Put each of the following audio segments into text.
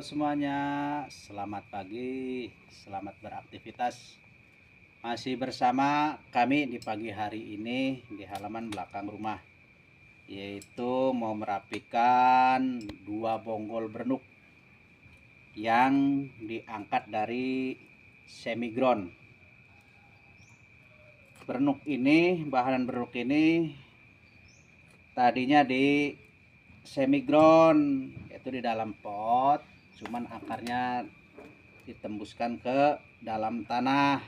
semuanya, selamat pagi, selamat beraktivitas. Masih bersama kami di pagi hari ini di halaman belakang rumah, yaitu mau merapikan dua bonggol bernuk yang diangkat dari semi ground. Bernuk ini, bahan bernuk ini tadinya di semi ground itu di dalam pot cuman akarnya ditembuskan ke dalam tanah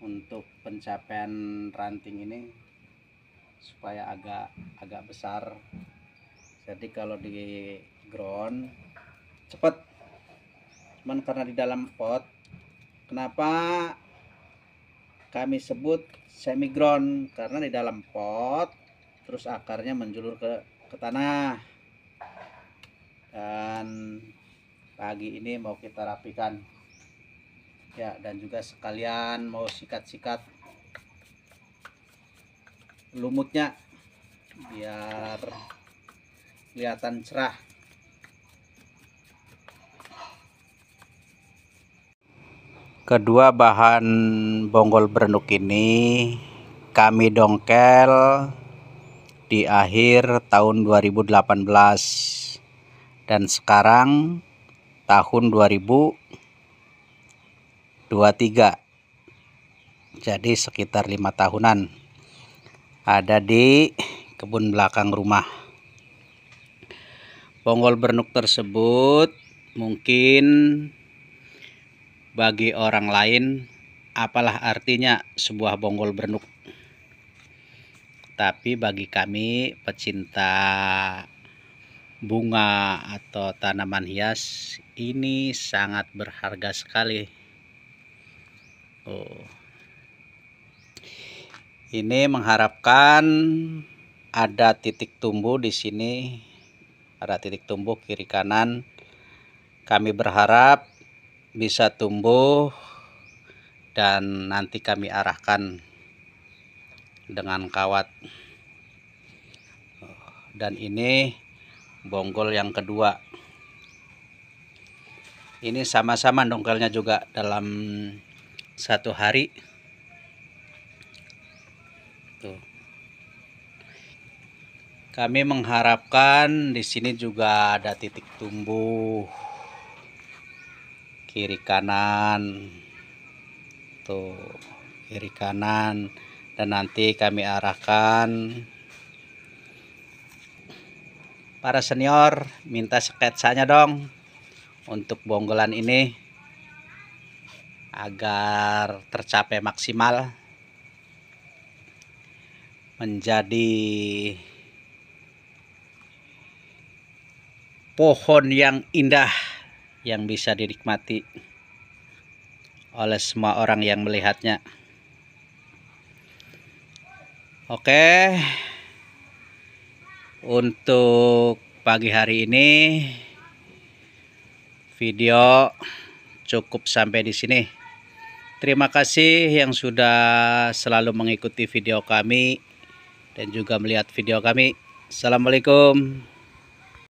untuk pencapaian ranting ini supaya agak agak besar jadi kalau di ground cepet cuman karena di dalam pot kenapa kami sebut semi ground karena di dalam pot terus akarnya menjulur ke ke tanah dan pagi ini mau kita rapikan ya dan juga sekalian mau sikat-sikat lumutnya biar kelihatan cerah kedua bahan bonggol berenuk ini kami dongkel di akhir tahun 2018 dan sekarang tahun 2023 jadi sekitar lima tahunan ada di kebun belakang rumah bonggol bernuk tersebut mungkin bagi orang lain apalah artinya sebuah bonggol bernuk tapi bagi kami pecinta bunga atau tanaman hias ini sangat berharga sekali oh. ini mengharapkan ada titik tumbuh di sini ada titik tumbuh kiri kanan kami berharap bisa tumbuh dan nanti kami arahkan dengan kawat oh, dan ini bonggol yang kedua ini sama-sama dongkalnya juga dalam satu hari tuh kami mengharapkan di sini juga ada titik tumbuh kiri kanan tuh kiri kanan dan nanti kami arahkan para senior minta sketsanya dong untuk bonggolan ini agar tercapai maksimal menjadi pohon yang indah yang bisa dinikmati oleh semua orang yang melihatnya oke okay untuk pagi hari ini video cukup sampai di sini terima kasih yang sudah selalu mengikuti video kami dan juga melihat video kami Assalamualaikum